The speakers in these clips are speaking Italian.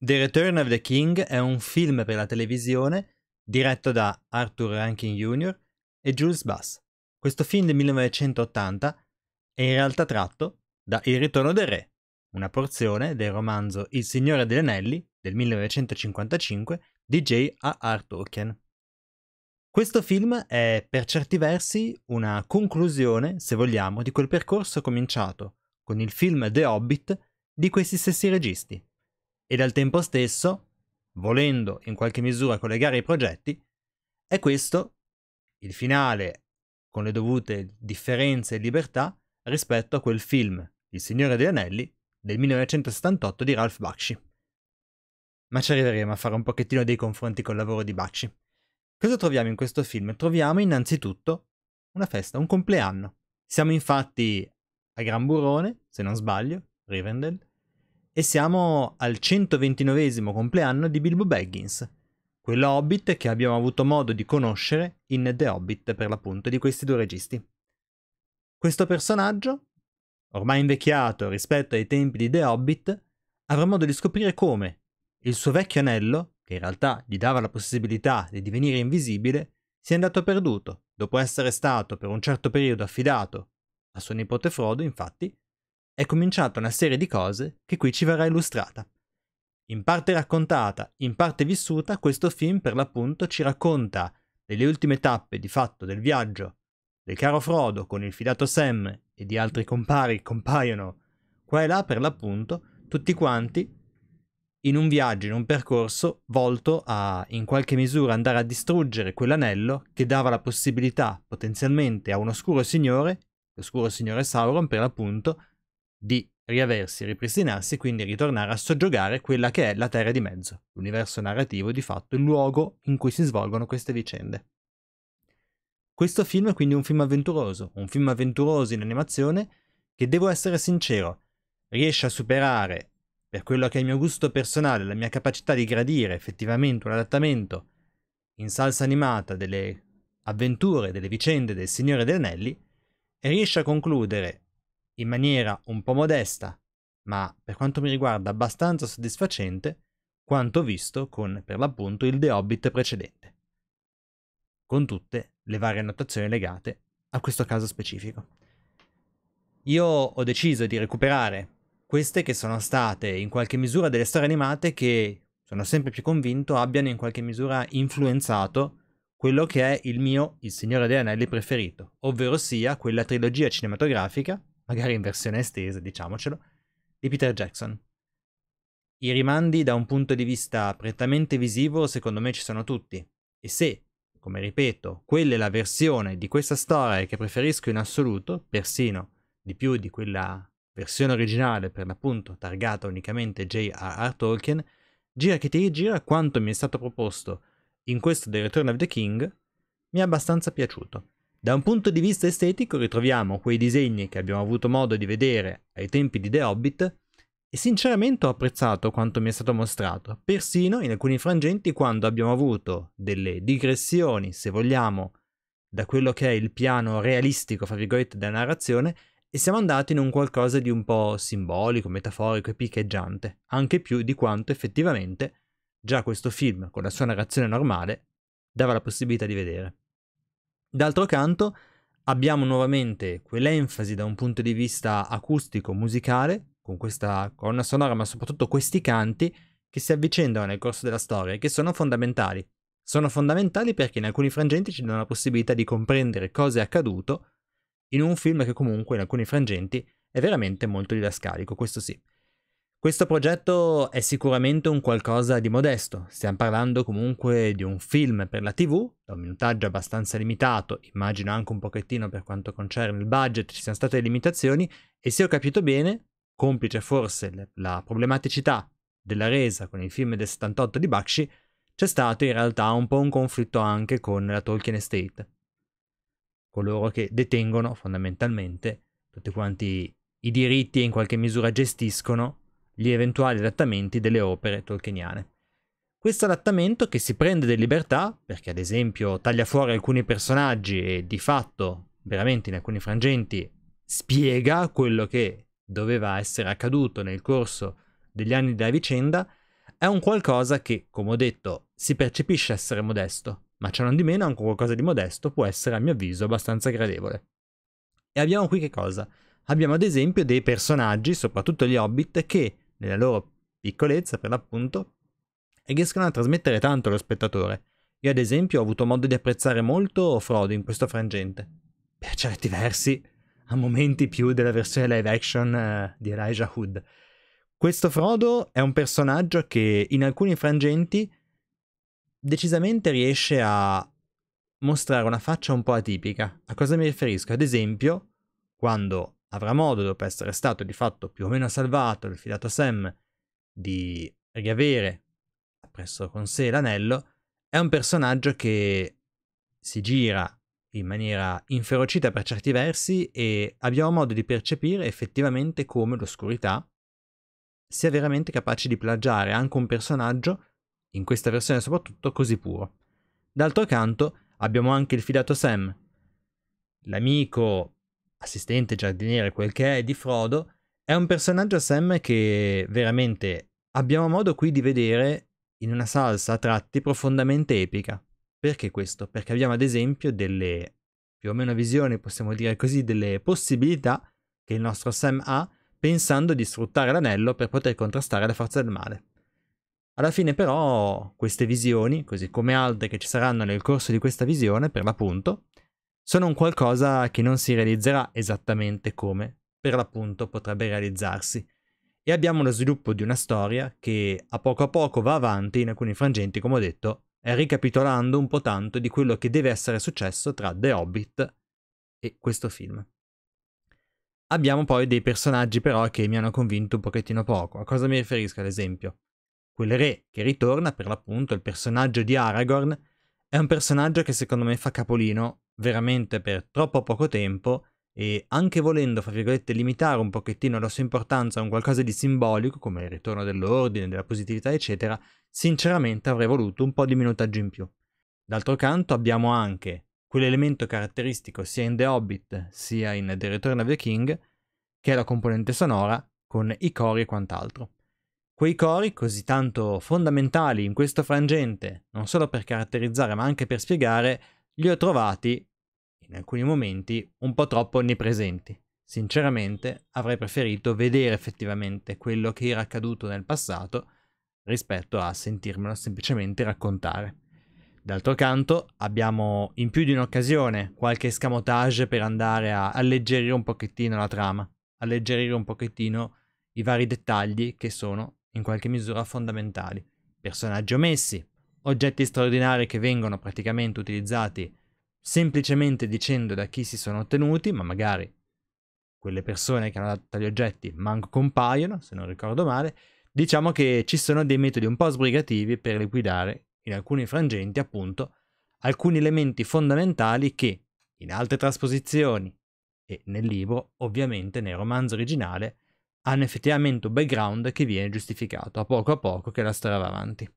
The Return of the King è un film per la televisione diretto da Arthur Rankin Jr. e Jules Bass. Questo film del 1980 è in realtà tratto da Il ritorno del re, una porzione del romanzo Il Signore degli Anelli del 1955 di J. A. R. Tolkien. Questo film è per certi versi una conclusione, se vogliamo, di quel percorso cominciato con il film The Hobbit di questi stessi registi ed al tempo stesso, volendo in qualche misura collegare i progetti, è questo il finale con le dovute differenze e libertà rispetto a quel film, Il Signore degli Anelli, del 1978 di Ralph Bakshi. Ma ci arriveremo a fare un pochettino dei confronti col lavoro di Bakshi. Cosa troviamo in questo film? Troviamo innanzitutto una festa, un compleanno. Siamo infatti a Gran Burone, se non sbaglio, Rivendell, e siamo al 129 compleanno di Bilbo Baggins, quello Hobbit che abbiamo avuto modo di conoscere in The Hobbit per l'appunto di questi due registi. Questo personaggio, ormai invecchiato rispetto ai tempi di The Hobbit, avrà modo di scoprire come il suo vecchio anello, che in realtà gli dava la possibilità di divenire invisibile, sia andato perduto, dopo essere stato per un certo periodo affidato a suo nipote Frodo, infatti, è cominciata una serie di cose che qui ci verrà illustrata. In parte raccontata, in parte vissuta, questo film per l'appunto ci racconta delle ultime tappe di fatto del viaggio del caro Frodo con il fidato Sam e di altri compari che compaiono qua e là per l'appunto, tutti quanti in un viaggio, in un percorso volto a in qualche misura andare a distruggere quell'anello che dava la possibilità potenzialmente a un oscuro signore, l'oscuro signore Sauron per l'appunto, di riaversi, ripristinarsi e quindi ritornare a soggiogare quella che è la Terra di Mezzo, l'universo narrativo di fatto, il luogo in cui si svolgono queste vicende. Questo film è quindi un film avventuroso, un film avventuroso in animazione che devo essere sincero, riesce a superare, per quello che è il mio gusto personale, la mia capacità di gradire effettivamente un adattamento in salsa animata delle avventure, delle vicende del Signore degli Anelli, e riesce a concludere in maniera un po' modesta, ma per quanto mi riguarda abbastanza soddisfacente, quanto visto con per l'appunto il The Hobbit precedente, con tutte le varie annotazioni legate a questo caso specifico. Io ho deciso di recuperare queste che sono state in qualche misura delle storie animate che sono sempre più convinto abbiano in qualche misura influenzato quello che è il mio Il Signore degli Anelli preferito, ovvero sia quella trilogia cinematografica magari in versione estesa, diciamocelo, di Peter Jackson. I rimandi da un punto di vista prettamente visivo secondo me ci sono tutti, e se, come ripeto, quella è la versione di questa storia che preferisco in assoluto, persino di più di quella versione originale per l'appunto targata unicamente J.R.R. Tolkien, gira che ti rigira quanto mi è stato proposto in questo The Return of the King, mi è abbastanza piaciuto. Da un punto di vista estetico ritroviamo quei disegni che abbiamo avuto modo di vedere ai tempi di The Hobbit e sinceramente ho apprezzato quanto mi è stato mostrato, persino in alcuni frangenti quando abbiamo avuto delle digressioni, se vogliamo, da quello che è il piano realistico, fra virgolette, della narrazione e siamo andati in un qualcosa di un po' simbolico, metaforico e piccheggiante, anche più di quanto effettivamente già questo film, con la sua narrazione normale, dava la possibilità di vedere. D'altro canto, abbiamo nuovamente quell'enfasi da un punto di vista acustico musicale con questa colonna sonora ma soprattutto questi canti che si avvicendano nel corso della storia e che sono fondamentali sono fondamentali perché in alcuni frangenti ci danno la possibilità di comprendere cosa è accaduto in un film che comunque in alcuni frangenti è veramente molto didascalico questo sì questo progetto è sicuramente un qualcosa di modesto, stiamo parlando comunque di un film per la TV, da un minutaggio abbastanza limitato, immagino anche un pochettino per quanto concerne il budget, ci siano state limitazioni e se ho capito bene, complice forse la problematicità della resa con il film del 78 di Bakshi, c'è stato in realtà un po' un conflitto anche con la Tolkien Estate, coloro che detengono fondamentalmente tutti quanti i diritti e in qualche misura gestiscono gli eventuali adattamenti delle opere tolkieniane. Questo adattamento che si prende delle libertà, perché ad esempio taglia fuori alcuni personaggi e di fatto, veramente in alcuni frangenti, spiega quello che doveva essere accaduto nel corso degli anni della vicenda, è un qualcosa che, come ho detto, si percepisce essere modesto, ma ciò non di meno anche qualcosa di modesto può essere a mio avviso abbastanza gradevole. E abbiamo qui che cosa? Abbiamo ad esempio dei personaggi, soprattutto gli hobbit, che nella loro piccolezza per l'appunto, e riescono a trasmettere tanto allo spettatore. Io ad esempio ho avuto modo di apprezzare molto Frodo in questo frangente. Per certi versi, a momenti più della versione live action eh, di Elijah Hood. Questo Frodo è un personaggio che in alcuni frangenti decisamente riesce a mostrare una faccia un po' atipica. A cosa mi riferisco? Ad esempio, quando avrà modo, dopo essere stato di fatto più o meno salvato, rifidato fidato Sam, di riavere presso con sé l'anello, è un personaggio che si gira in maniera inferocita per certi versi e abbiamo modo di percepire effettivamente come l'oscurità sia veramente capace di plagiare anche un personaggio, in questa versione soprattutto, così puro. D'altro canto abbiamo anche il fidato Sam, l'amico assistente, giardiniere, quel che è, di Frodo, è un personaggio Sam che veramente abbiamo modo qui di vedere in una salsa a tratti profondamente epica. Perché questo? Perché abbiamo ad esempio delle più o meno visioni, possiamo dire così, delle possibilità che il nostro Sam ha pensando di sfruttare l'anello per poter contrastare la forza del male. Alla fine però queste visioni, così come altre che ci saranno nel corso di questa visione, per l'appunto, sono un qualcosa che non si realizzerà esattamente come, per l'appunto, potrebbe realizzarsi. E abbiamo lo sviluppo di una storia che a poco a poco va avanti in alcuni frangenti, come ho detto, eh, ricapitolando un po' tanto di quello che deve essere successo tra The Hobbit e questo film. Abbiamo poi dei personaggi però che mi hanno convinto un pochettino poco. A cosa mi riferisco ad esempio? Quel re che ritorna, per l'appunto, il personaggio di Aragorn, è un personaggio che secondo me fa capolino veramente per troppo poco tempo e anche volendo, fra virgolette, limitare un pochettino la sua importanza a un qualcosa di simbolico, come il ritorno dell'ordine, della positività, eccetera, sinceramente avrei voluto un po' di minutaggio in più. D'altro canto abbiamo anche quell'elemento caratteristico sia in The Hobbit sia in The Return of the King, che è la componente sonora con i cori e quant'altro. Quei cori, così tanto fondamentali in questo frangente, non solo per caratterizzare ma anche per spiegare, li ho trovati in alcuni momenti un po' troppo onnipresenti. Sinceramente avrei preferito vedere effettivamente quello che era accaduto nel passato rispetto a sentirmelo semplicemente raccontare. D'altro canto abbiamo in più di un'occasione qualche escamotage per andare a alleggerire un pochettino la trama, alleggerire un pochettino i vari dettagli che sono in qualche misura fondamentali. Personaggi omessi, oggetti straordinari che vengono praticamente utilizzati semplicemente dicendo da chi si sono ottenuti, ma magari quelle persone che hanno dato tali oggetti manco compaiono, se non ricordo male, diciamo che ci sono dei metodi un po' sbrigativi per liquidare in alcuni frangenti appunto alcuni elementi fondamentali che in altre trasposizioni e nel libro, ovviamente nel romanzo originale, hanno effettivamente un background che viene giustificato a poco a poco che la storia va avanti.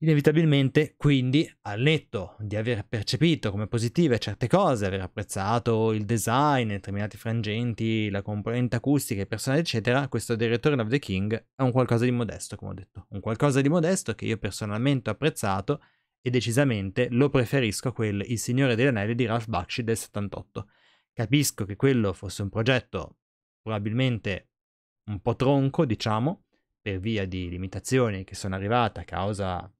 Inevitabilmente, quindi, al netto di aver percepito come positive certe cose, aver apprezzato il design, determinati frangenti, la componente acustica, e personale, eccetera, questo The Return of the King è un qualcosa di modesto, come ho detto. Un qualcosa di modesto che io personalmente ho apprezzato e decisamente lo preferisco a quel Il Signore degli Anelli di Ralph Bakshi del 78. Capisco che quello fosse un progetto probabilmente un po' tronco, diciamo, per via di limitazioni che sono arrivate a causa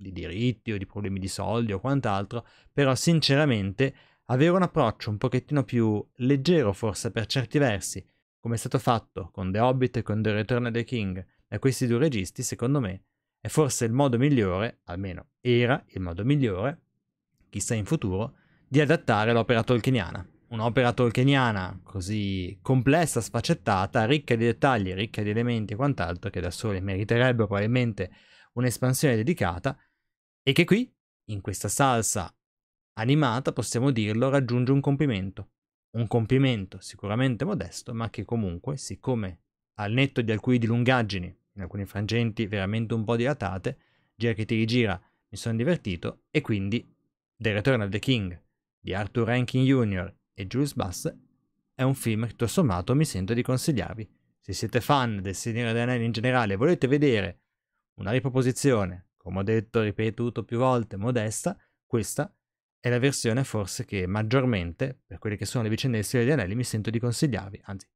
di diritti o di problemi di soldi o quant'altro, però sinceramente avere un approccio un pochettino più leggero forse per certi versi, come è stato fatto con The Hobbit e con The Return of the King da questi due registi, secondo me è forse il modo migliore, almeno era il modo migliore, chissà in futuro, di adattare l'opera tolkieniana. Un'opera tolkieniana così complessa, sfaccettata, ricca di dettagli, ricca di elementi e quant'altro, che da soli meriterebbe probabilmente un'espansione dedicata, e che qui, in questa salsa animata, possiamo dirlo, raggiunge un compimento. Un compimento sicuramente modesto, ma che comunque, siccome al netto di alcune dilungaggini, in alcuni frangenti veramente un po' dilatate, gira che ti rigira, mi sono divertito, e quindi The Return of the King di Arthur Rankin Jr. e Jules Bass è un film che tutto sommato mi sento di consigliarvi. Se siete fan del Signore degli Anelli in generale e volete vedere una riproposizione come ho detto ripetuto più volte, modesta, questa è la versione forse che maggiormente, per quelle che sono le vicende del Signore degli Anelli, mi sento di consigliarvi, anzi,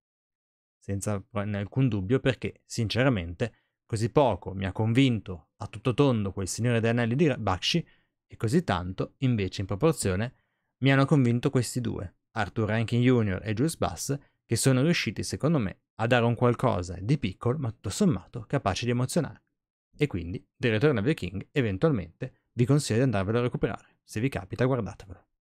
senza alcun dubbio, perché sinceramente così poco mi ha convinto a tutto tondo quel Signore degli Anelli di Bakshi e così tanto, invece, in proporzione, mi hanno convinto questi due, Arthur Rankin Jr. e Jules Bass, che sono riusciti, secondo me, a dare un qualcosa di piccolo, ma tutto sommato capace di emozionare e quindi The Return of the King eventualmente vi consiglio di andarvelo a recuperare. Se vi capita guardatevelo.